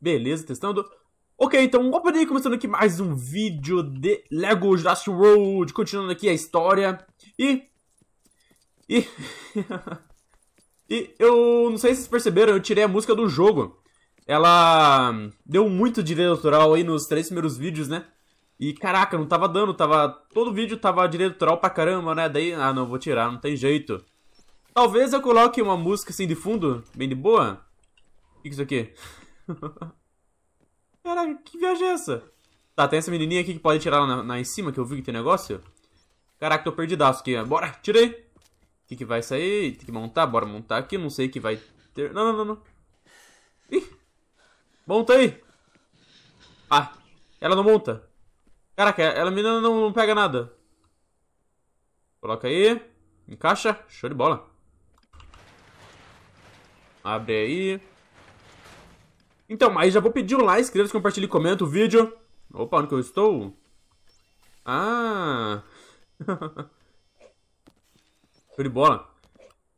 Beleza, testando. Ok, então, opa, aí, começando aqui mais um vídeo de Lego Jurassic World, continuando aqui a história. E... E... e eu não sei se vocês perceberam, eu tirei a música do jogo. Ela deu muito direito autoral aí nos três primeiros vídeos, né? E caraca, não tava dando, tava... Todo vídeo tava direito autoral pra caramba, né? Daí, ah não, vou tirar, não tem jeito. Talvez eu coloque uma música assim de fundo, bem de boa. O que, que é isso aqui? Caraca, que viagem é essa? Tá, tem essa menininha aqui que pode tirar lá, na, em cima, que eu vi que tem negócio. Caraca, tô perdidaço aqui. Bora, tirei. O que, que vai sair? Tem que montar? Bora montar aqui. Não sei o que vai ter. Não, não, não, não. Ih. Monta aí. Ah, ela não monta. Caraca, ela menina não, não pega nada. Coloca aí. Encaixa. Show de bola. Abre aí. Então, aí já vou pedir um like, inscreva-se, compartilhe, comenta o vídeo. Opa, onde que eu estou? Ah! Show de bola.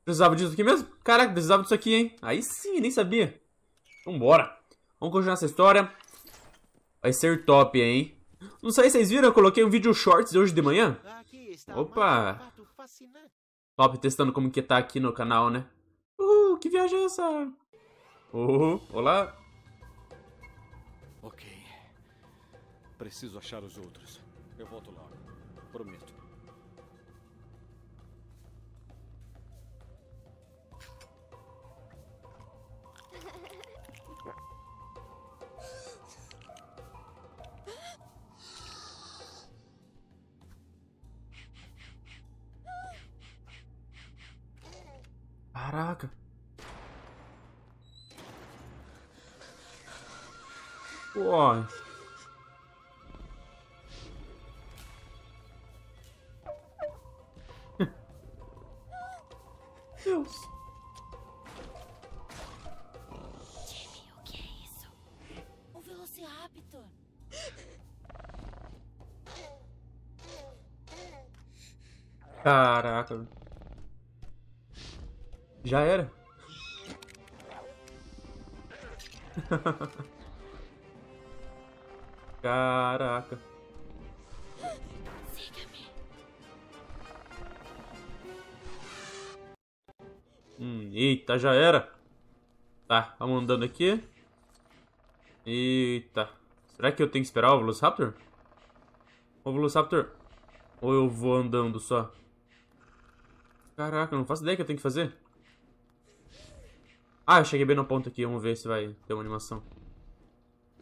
Precisava disso aqui mesmo? Caraca, precisava disso aqui, hein? Aí sim, nem sabia. Vambora. Vamos continuar essa história. Vai ser top, hein? Não sei se vocês viram, eu coloquei um vídeo shorts hoje de manhã. Opa! Top, testando como que tá aqui no canal, né? Uhul, que viagem é essa? Uhul, olá! Ok. Preciso achar os outros. Eu volto logo. Prometo. Caraca. Pô. Deus. Jimmy, o que é isso? Um velociraptor. Caraca. Já era. Caraca. Hum, eita, já era. Tá, vamos andando aqui. Eita. Será que eu tenho que esperar o Velociraptor? O Velociraptor. Ou eu vou andando só? Caraca, não faço ideia que eu tenho que fazer. Ah, eu cheguei bem no ponto aqui. Vamos ver se vai ter uma animação.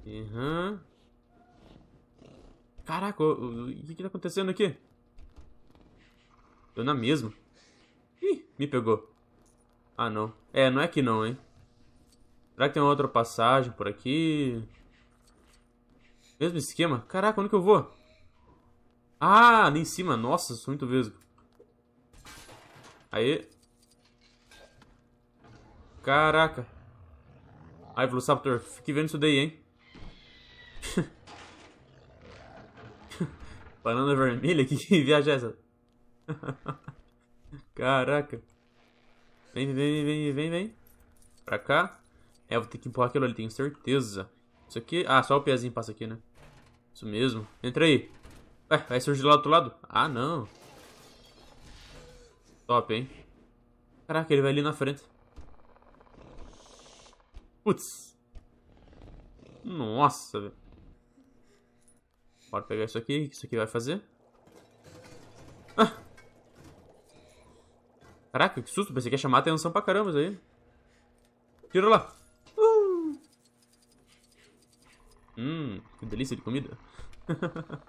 Aham. Uhum. Caraca, o, o, que, que tá acontecendo aqui? Eu na mesma. Ih, me pegou. Ah, não. É, não é aqui não, hein? Será que tem uma outra passagem por aqui? Mesmo esquema? Caraca, onde que eu vou? Ah, ali em cima. Nossa, sou muito vesgo. Aí. Caraca. Ai, ah, Velociraptor, fique vendo isso daí, hein? Banana vermelha? Que, viagem é essa? Caraca. Vem, vem, vem, vem, vem. Pra cá. É, vou ter que empurrar aquilo ali, tenho certeza. Isso aqui... Ah, só o pezinho passa aqui, né? Isso mesmo. Entra aí. Ué, vai surgir lá do outro lado? Ah, não. Top, hein? Caraca, ele vai ali na frente. Putz. Nossa, velho. Bora pegar isso aqui. O que isso aqui vai fazer? Ah! Caraca, que susto. Pensei que ia chamar atenção pra caramba isso aí. Tira lá. Uh! Hum, que delícia de comida.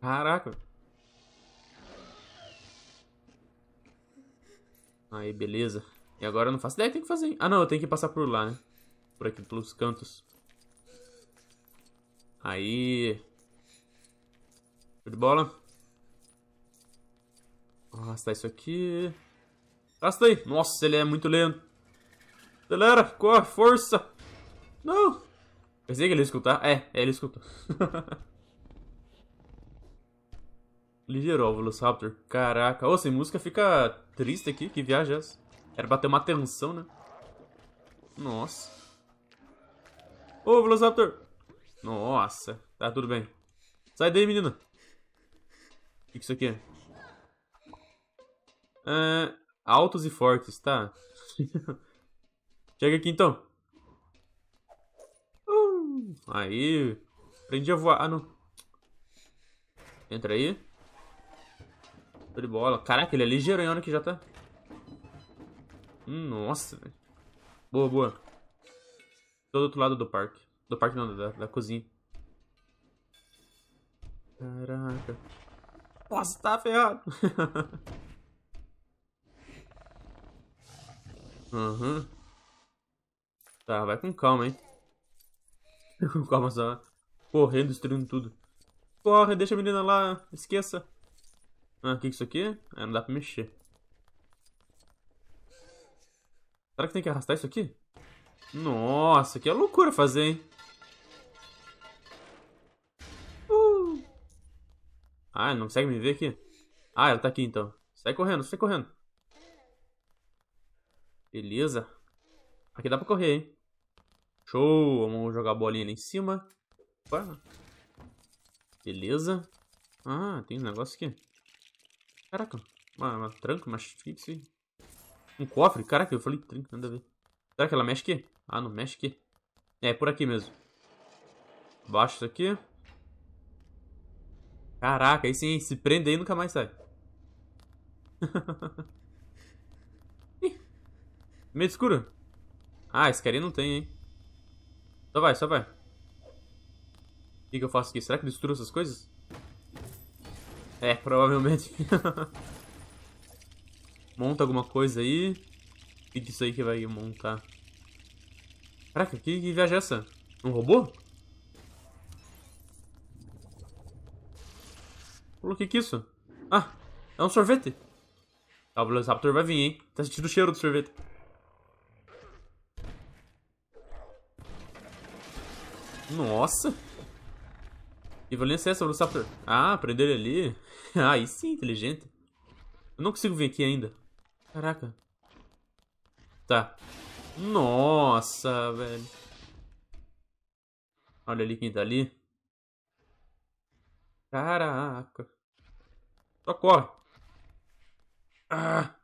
Caraca. Aí, beleza. E agora eu não faço ideia o que tem que fazer. Ah, não, eu tenho que passar por lá, né? Por aqui, pelos cantos. Aí. Show de bola. Arrastar isso aqui. Arrasta aí. Nossa, ele é muito lento. Acelera, corre, força. Não. Pensei que ele ia escutar. É, é ele escutou. Ligeiro, Velociraptor. Caraca. Ô, oh, sem música fica triste aqui. Que viagem é essa? Era bater ter uma tensão, né? Nossa. Ô, oh, Velociraptor. Nossa. Tá, tudo bem. Sai daí, menina. O que, isso aqui é? é altos e fortes, tá. Chega aqui, então. Uh, aí. Aprendi a voar. Ah, não. Entra aí. Tô de bola. Caraca, ele é ligeiro, hein? Olha que já tá. Hum, nossa, velho. Boa, boa. Tô do outro lado do parque. Do parque não, da, da cozinha. Caraca. Nossa, tá ferrado. uhum. Tá, vai com calma, hein. Com calma só. Correndo, destruindo tudo. Corre, deixa a menina lá. Esqueça. Ah, o que, que é isso aqui? Ah, não dá pra mexer. Será que tem que arrastar isso aqui? Nossa, que loucura fazer, hein? Ah, não consegue me ver aqui? Ah, ela tá aqui então. Sai correndo, sai correndo. Beleza. Aqui dá pra correr, hein? Show! Vamos jogar a bolinha ali em cima. Opa. Beleza. Ah, tem um negócio aqui. Caraca, uma, uma tranca, mas o que isso aí? Um cofre? Caraca, eu falei tranca, nada a ver. Será que ela mexe aqui? Ah, não mexe aqui. É, é por aqui mesmo. Baixa isso aqui. Caraca, aí sim, se prende aí nunca mais sai. Meio escuro. Ah, esse cara aí não tem, hein. Só vai, só vai. O que, que eu faço aqui? Será que destruiu essas coisas? É, provavelmente. Monta alguma coisa aí. O que, que é isso aí que vai montar? Caraca, que, que viagem é essa? Um robô? O que que é isso? Ah, é um sorvete. Ah, o Velociraptor vai vir, hein? Tá sentindo o cheiro do sorvete. Nossa! E essa o Velociraptor. Ah, prender ele ali. Aí sim, inteligente. Eu não consigo vir aqui ainda. Caraca. Tá. Nossa, velho. Olha ali quem tá ali. Caraca. Só corre. Ah,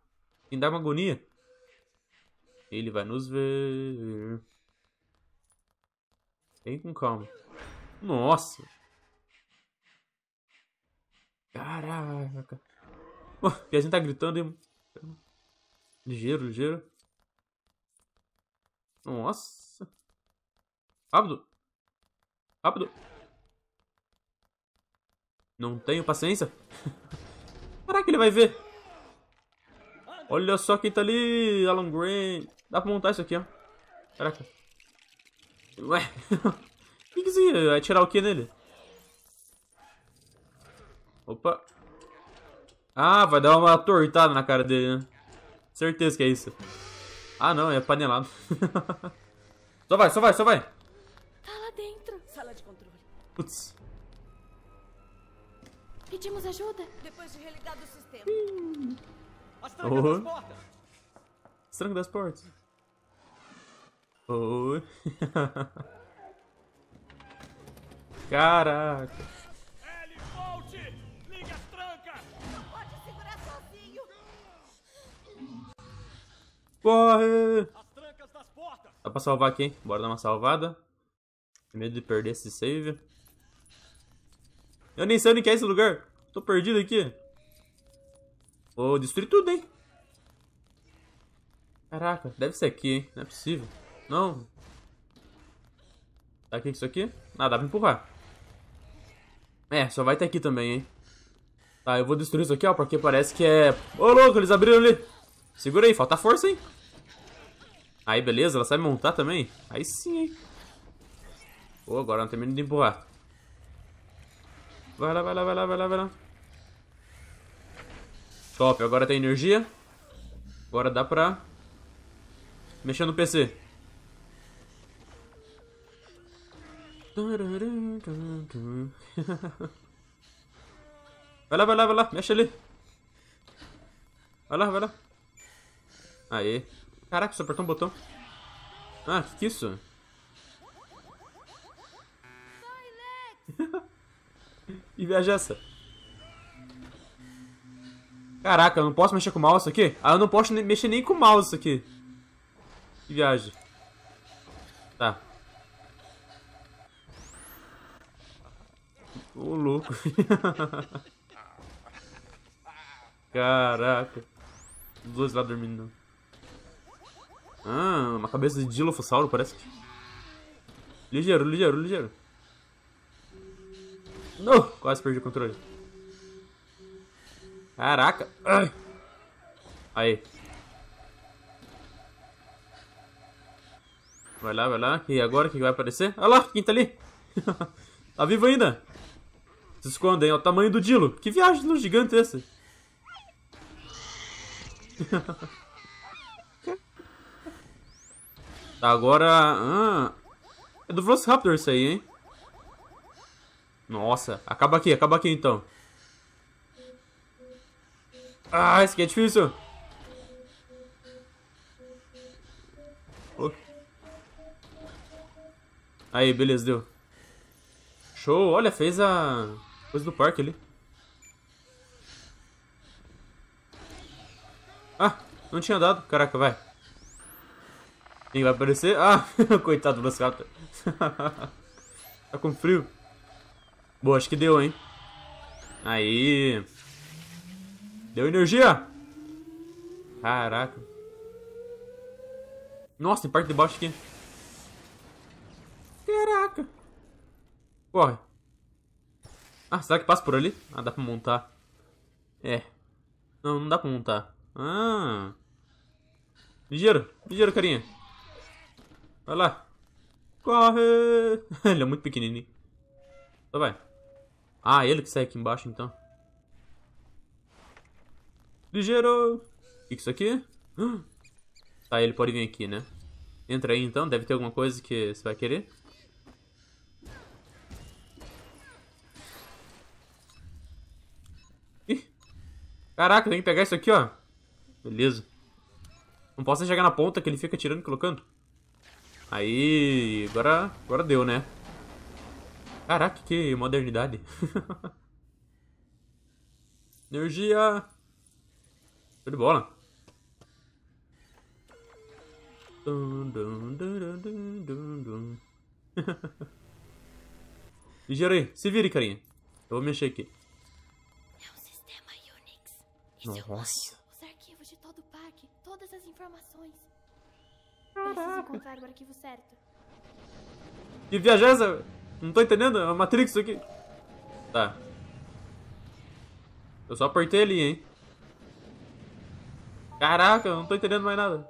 me dá uma agonia. Ele vai nos ver. Vem com calma. Nossa. Caraca. Pô, o Piazinho tá gritando, hein? Ligeiro, ligeiro. Nossa. Rápido. Rápido. Não tenho paciência. Caraca, ele vai ver. Olha só quem tá ali. Alan Green. Dá pra montar isso aqui, ó. Caraca. Ué. O que que isso Vai tirar o que nele? Opa. Ah, vai dar uma tortada na cara dele, né? Certeza que é isso. Ah, não. É panelado. só vai, só vai, só vai. Tá lá dentro. Sala de controle. Putz. Pedimos ajuda? Depois de religado o sistema. Hum. As trancas oh. das portas. Tranca das portas. Oh. Caraca. Ele volte! Liga as trancas! Não pode segurar sozinho. Corre! As trancas das portas. Dá pra salvar aqui, hein? Bora dar uma salvada. Medo de perder esse save. Eu nem sei onde é esse lugar. Tô perdido aqui. Vou destruir tudo, hein? Caraca, deve ser aqui, hein? Não é possível. Não. Tá aqui isso aqui? Ah, dá pra empurrar. É, só vai ter aqui também, hein? Tá, eu vou destruir isso aqui, ó, porque parece que é... Ô, louco, eles abriram ali. Segura aí, falta força, hein? Aí, beleza, ela sabe montar também. Aí sim, hein? Pô, agora não termino de empurrar. Vai lá, vai lá, vai lá, vai lá, vai lá. Top, agora tem energia. Agora dá pra... Mexer no PC. Vai lá, vai lá, vai lá, mexe ali. Vai lá, vai lá. Aê. Caraca, só apertou um botão. Ah, que, que é isso? viagem é essa. Caraca, eu não posso mexer com o mouse aqui? Ah, eu não posso nem, mexer nem com o mouse aqui. Que viagem. Tá. Ô, louco. Caraca. Os dois lá dormindo. Ah, uma cabeça de dilofossauro, parece que. Ligeiro, ligeiro, ligeiro. Não! Quase perdi o controle. Caraca! Ai. Aí. Vai lá, vai lá. E agora o que vai aparecer? Olha lá, quem tá ali? tá vivo ainda. Se esconde, hein? Olha o tamanho do Dilo. Que viagem de gigante é essa. tá, agora... Ah, é do Velociraptor isso aí, hein? Nossa, acaba aqui, acaba aqui então. Ah, esse aqui é difícil. Aí, beleza, deu. Show, olha, fez a coisa do parque ali. Ah, não tinha dado. Caraca, vai. Quem vai aparecer? Ah, coitado do Bascata. tá com frio. Boa, acho que deu, hein? Aí. Deu energia! Caraca. Nossa, tem parte de baixo aqui. Caraca. Corre. Ah, será que passa por ali? Ah, dá pra montar. É. Não, não dá pra montar. Ah. Ligeiro, ligeiro, carinha. Vai lá. Corre! Ele é muito pequenininho. Só então vai. Ah, ele que sai aqui embaixo, então. Ligeiro! O que, é isso aqui? Tá, ele pode vir aqui, né? Entra aí, então. Deve ter alguma coisa que você vai querer. Ih. Caraca, tem que pegar isso aqui, ó. Beleza. Não posso chegar na ponta que ele fica tirando e colocando. Aí, agora, agora deu, né? Caraca, que modernidade. Energia. Tudo de bola. Ligeiro aí, se vire, carinha. Eu vou mexer aqui. É um sistema Unix. É Nossa. os arquivos de todo o parque, todas as informações. Caraca. Preciso encontrar o arquivo certo. Que viajança! Não tô entendendo, é uma Matrix aqui. Tá. Eu só apertei ali, hein. Caraca, eu não tô entendendo mais nada.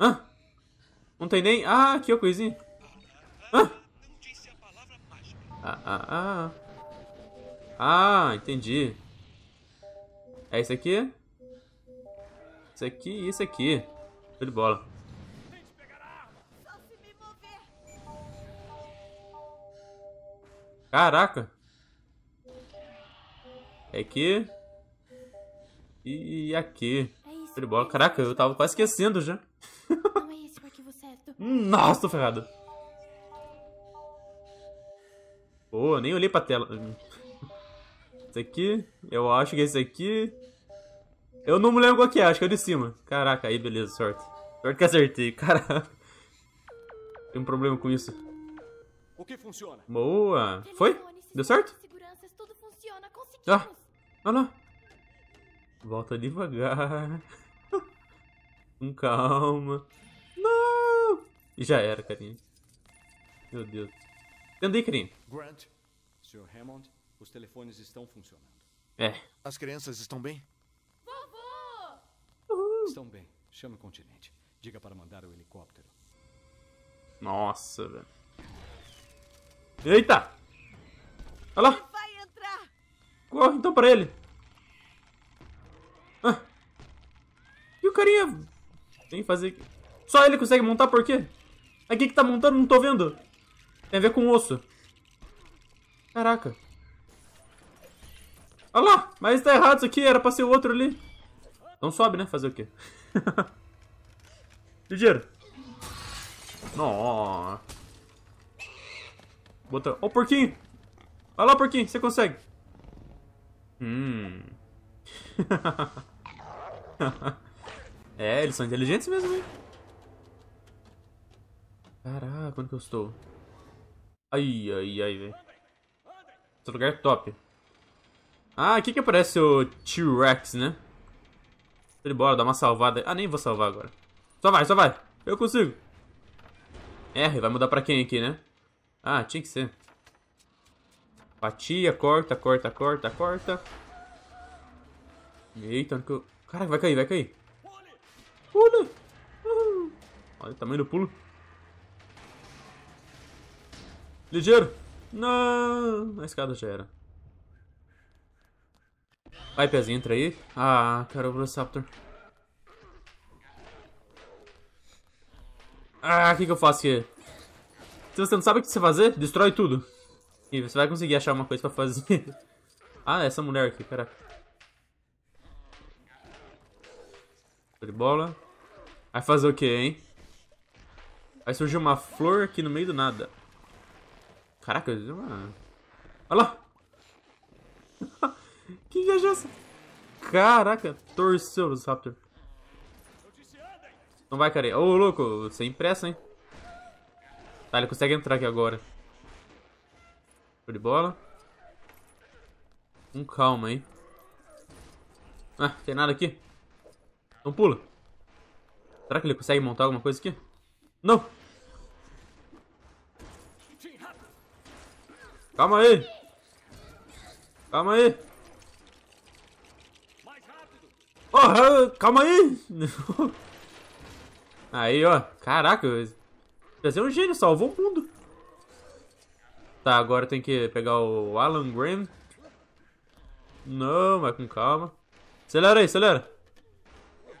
Hã? Não tem nem... Ah, aqui, ó, coisinha. Hã? Ah, ah, ah. Ah, entendi. É isso aqui? Isso aqui e isso aqui. Show de bola. Caraca! É aqui. E aqui. É, é bola. Caraca, eu tava quase esquecendo já. Não é esse o arquivo certo. É Nossa, tô ferrado. Boa, nem olhei pra tela. Esse aqui. Eu acho que esse aqui. Eu não me lembro qual que é, acho que é o de cima. Caraca, aí beleza, sorte. Sorte que acertei, caraca. Tem um problema com isso. O que funciona? Boa. Foi? Deu certo? Ah, olha lá. Volta devagar. Com calma. Não! E já era, carinha. Meu Deus. Andei, carinha. Grant, Sr. Hammond, os telefones estão funcionando. É. As crianças estão bem? Vovô! Uhum. Estão bem. Chame o continente. Diga para mandar o helicóptero. Nossa, velho. Eita! Olha lá! Corre então pra ele! Ah. E o carinha... Tem que fazer... Só ele consegue montar por quê? Aqui é que tá montando, não tô vendo. Tem a ver com osso. Caraca. Olha lá! Mas tá errado isso aqui, era pra ser o outro ali. Então sobe, né? Fazer o quê? e o Nossa. Botão. Ó, oh, porquinho! Olha lá, porquinho, você consegue. Hum. é, eles são inteligentes mesmo, hein? Caraca, quando que eu estou? Ai, ai, ai, velho. Esse lugar é top. Ah, aqui que aparece o T-Rex, né? Ele tá bora, dá uma salvada. Ah, nem vou salvar agora. Só vai, só vai. Eu consigo. R, vai mudar pra quem aqui, né? Ah, tinha que ser. Patia, corta, corta, corta, corta. Eita, que eu... Caraca, vai cair, vai cair. Pula! Uhum. Olha o tamanho do pulo. Ligeiro! Não! A escada já era. Vai, pezinho, entra aí. Ah, cara, o Velociraptor. Ah, o que, que eu faço aqui? Se então você não sabe o que você fazer, destrói tudo. E você vai conseguir achar uma coisa pra fazer. ah, essa mulher aqui, caraca. De bola. Vai fazer o que, hein? Aí surgir uma flor aqui no meio do nada. Caraca, é Olha lá! que viagem é essa? Caraca, torceu os Raptor. Não vai, cara. Ô, louco, sem pressa, hein? Tá, ele consegue entrar aqui agora. Show de bola. Com um calma aí. Ah, tem nada aqui. Então pula. Será que ele consegue montar alguma coisa aqui? Não! Calma aí! Calma aí! Oh, calma aí! aí, ó. Caraca, você é um gênio, salvou o mundo. Tá, agora tem que pegar o Alan Grant. Não, vai com calma. Acelera aí, acelera.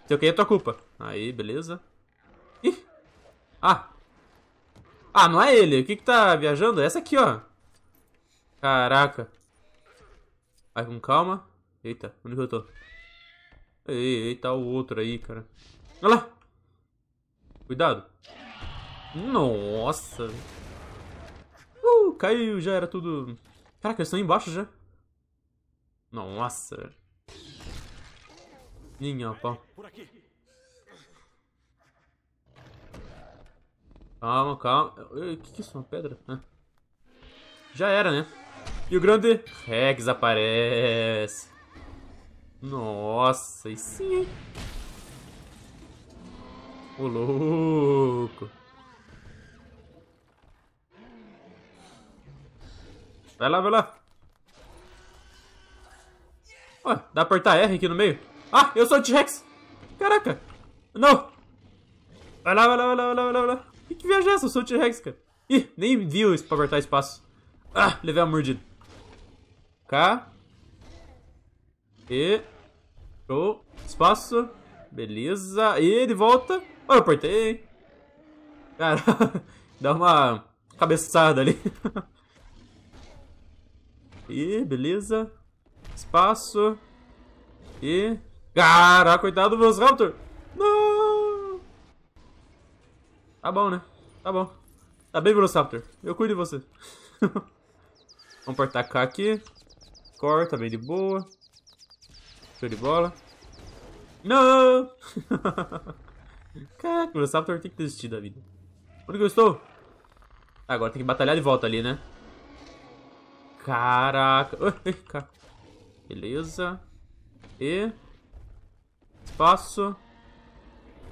Se eu cair é tua culpa. Aí, beleza. Ih. Ah. Ah, não é ele. O que que tá viajando? É essa aqui, ó. Caraca. Vai com calma. Eita, onde que eu tô? Eita, o outro aí, cara. Olha lá. Cuidado. Nossa. Uh, caiu, já era tudo... Caraca, eles estão embaixo já. Nossa. ninho, pá. Calma, calma. O que, que é isso? Uma pedra? Ah. Já era, né? E o grande Rex aparece. Nossa, e sim, hein? Ô, louco. Vai lá, vai lá. Ué, dá pra apertar R aqui no meio? Ah, eu sou o T-Rex! Caraca! Não! Vai lá, vai lá, vai lá, vai lá, vai lá, Que, que viagem é essa? Eu sou o T-Rex, cara. Ih, nem viu isso pra apertar espaço. Ah, levei a mordida. K. E. Show. Espaço. Beleza. E de volta. Olha, eu apertei, hein? Cara, dá uma cabeçada ali. E, beleza. Espaço. E... Caraca, coitado do Velociraptor! Não! Tá bom, né? Tá bom. Tá bem, Velociraptor. Eu cuido de você. Vamos por tacar aqui. Corta, bem de boa. Show de bola. Não! Caraca, o Velociraptor tem que desistir da vida. Onde que eu estou? Agora tem que batalhar de volta ali, né? Caraca. Beleza. E... Espaço.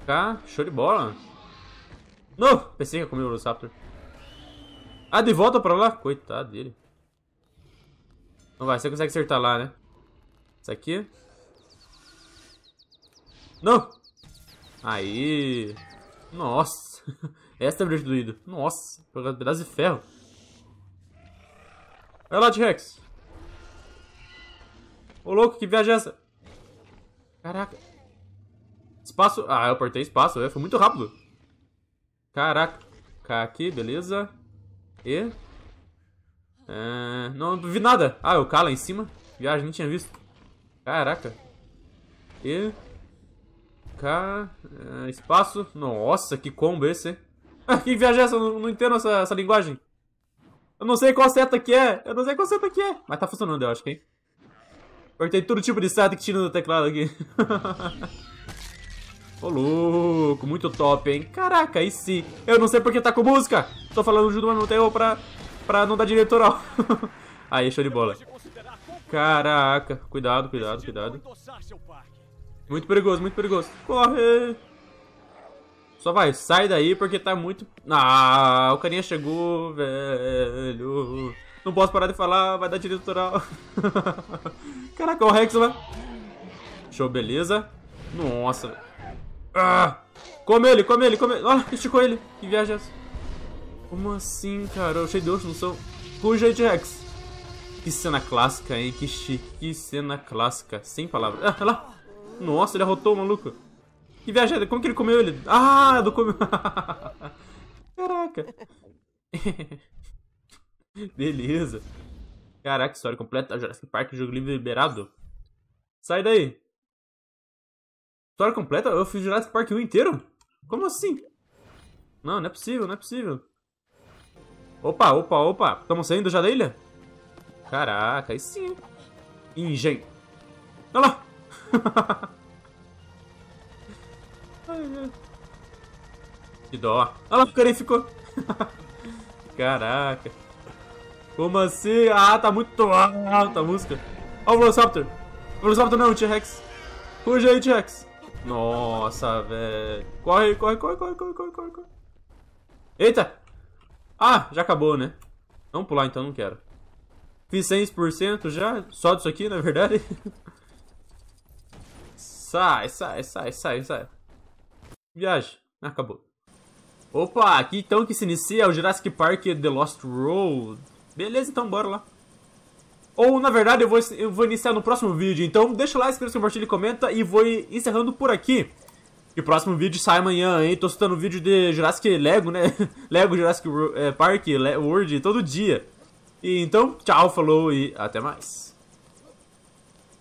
Cá. Show de bola. Não! Pensei que ia comer o Velociraptor. Ah, de volta pra lá? Coitado dele. Não vai, você consegue acertar lá, né? Isso aqui. Não! Aí! Nossa! Essa é do doído. Nossa, pedaço de ferro. Vai lá, T-Rex. Ô, louco, que viagem é essa? Caraca. Espaço. Ah, eu apertei espaço. É, foi muito rápido. Caraca. Cá aqui, beleza. E... Não, é, não vi nada. Ah, é o K lá em cima. Viagem, nem tinha visto. Caraca. E... K... Espaço. Nossa, que combo esse. que viagem é essa? Eu não, não entendo essa, essa linguagem. Eu não sei qual seta que é. Eu não sei qual seta que é. Mas tá funcionando, eu acho hein. hein? Cortei todo tipo de seta que tira do teclado aqui. Ô, louco. Muito top, hein? Caraca, e se... Eu não sei porque tá com música. Tô falando junto, mas não tem pra, pra não dar diretoral. Aí, show de bola. Caraca. Cuidado, cuidado, cuidado. Muito perigoso, muito perigoso. Corre! Só vai, sai daí porque tá muito... Ah, o carinha chegou, velho. Não posso parar de falar, vai dar direito autoral. Caraca, o Rex vai... Show, beleza. Nossa. Ah, come ele, come ele, come ele. Olha, ah, esticou ele. Que viagem é essa? Como assim, cara? Eu achei de osso no som. Ruja de Rex. Que cena clássica, hein? Que chique. Que cena clássica. Sem palavras. Ah, olha lá. Nossa, ele arrotou o maluco. Que viajando, como que ele comeu ele? Ah, do comeu. Caraca. Beleza. Caraca, história completa. Jurassic Park, jogo livre liberado. Sai daí. História completa? Eu fiz Jurassic Park 1 inteiro? Como assim? Não, não é possível, não é possível. Opa, opa, opa. Estamos saindo já da ilha? Caraca, aí sim. Engenho. Olha lá. Que dó. Olha lá, o cara ficou. Caraca. Como assim? Ah, tá muito alta a música. Olha o Velociraptor. Velociraptor não, T-Rex. Fuja aí, T-Rex. Nossa, velho. Corre, corre, corre, corre, corre, corre, corre. Eita. Ah, já acabou, né? Vamos pular então, não quero. Fiz 100% já, só disso aqui, na é verdade. sai, sai, sai, sai, sai. Viagem. Ah, acabou. Opa, aqui então que se inicia o Jurassic Park The Lost Road. Beleza, então bora lá. Ou, na verdade, eu vou, eu vou iniciar no próximo vídeo. Então, deixa o like, inscreva-se, compartilha e comenta. E vou encerrando por aqui. E o próximo vídeo sai amanhã, hein? Tô citando vídeo de Jurassic Lego, né? Lego, Jurassic é, Park, World, todo dia. E, então, tchau, falou e até mais.